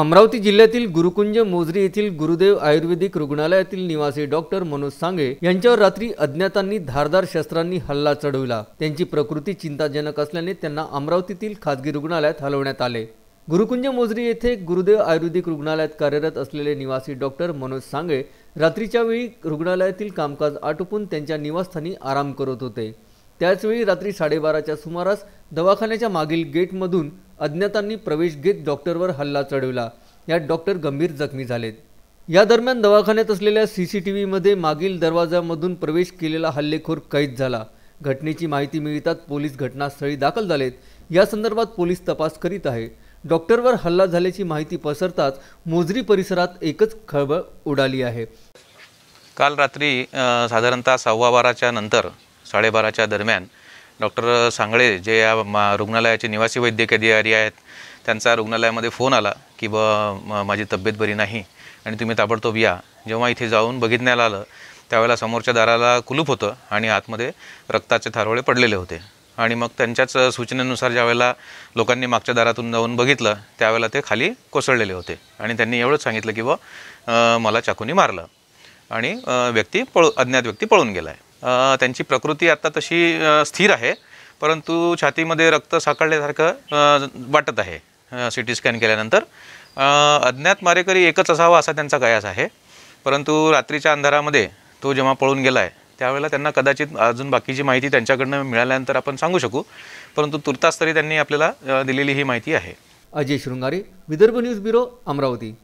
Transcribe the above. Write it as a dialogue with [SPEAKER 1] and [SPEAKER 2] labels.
[SPEAKER 1] अमरावती जिल्ह्यातील गुरुकुंज मोजरी येथील गुरुदेव आयुर्वेदिक रुग्णालयातील निवासी डॉक्टर मनोज सांगे यांच्यावर रात्री अज्ञातांनी धारदार शस्त्रांनी हल्ला चढविला त्यांची प्रकृती चिंताजनक असल्याने त्यांना अमरावतीतील खासगी रुग्णालयात हलवण्यात आले गुरुकुंज मोजरी येथे गुरुदेव आयुर्वेदिक रुग्णालयात कार्यरत असलेले निवासी डॉक्टर मनोज सांगे रात्रीच्या वेळी रुग्णालयातील कामकाज आटोपून त्यांच्या निवासस्थानी आराम करत होते त्याचवेळी रात्री साडेबाराच्या सुमारास दवाखान्याच्या मागील गेटमधून अज्ञातांनी प्रवेश घेत डॉक्टरवर हल्ला चढविला यात डॉक्टर गंभीर जखमी झालेत या दरम्यान दवाखान्यात असलेल्या सी सी टी व्हीमध्ये मागील दरवाजामधून प्रवेश केलेला हल्लेखोर कैद झाला घटनेची माहिती मिळताच पोलीस घटनास्थळी दाखल झालेत या संदर्भात पोलीस तपास करीत आहे डॉक्टरवर हल्ला झाल्याची माहिती पसरताच मोजरी परिसरात एकच खळबळ उडाली आहे
[SPEAKER 2] काल रात्री साधारणतः सव्वा बाराच्या नंतर साडेबाराच्या दरम्यान डॉक्टर सांगळे जे या मा रुग्णालयाचे निवासी वैद्यकीय अधिकारी आहेत त्यांचा रुग्णालयामध्ये फोन आला की ब माझी तब्येत बरी नाही आणि तुम्ही ताबडतोब या जेव्हा इथे जाऊन बघितण्याला आलं त्यावेळेला समोरच्या दाराला कुलूप होतं आणि आतमध्ये रक्ताचे थारोळे पडलेले होते आणि मग त्यांच्याच सूचनेनुसार ज्यावेळेला लोकांनी मागच्या दारातून जाऊन बघितलं त्यावेळेला ते खाली कोसळलेले होते आणि त्यांनी एवढंच सांगितलं की ब मला चाकूनी मारलं आणि व्यक्ती पळू अज्ञात व्यक्ती पळून गेला आहे त्यांची प्रकृती आत्ता तशी स्थिर आहे परंतु छातीमध्ये रक्त साकारल्यासारखं वाटत आहे सी टी स्कॅन केल्यानंतर अज्ञात मारेकरी एकच असावा असा त्यांचा कयास आहे परंतु रात्रीच्या अंधारामध्ये तो जेव्हा पळून गेला आहे त्यावेळेला त्यांना कदाचित अजून बाकीची माहिती त्यांच्याकडनं मिळाल्यानंतर आपण सांगू शकू परंतु तुर्तास तरी त्यांनी आपल्याला दिलेली ही माहिती आहे
[SPEAKER 1] अजय शृंगारे विदर्भ न्यूज ब्युरो अमरावती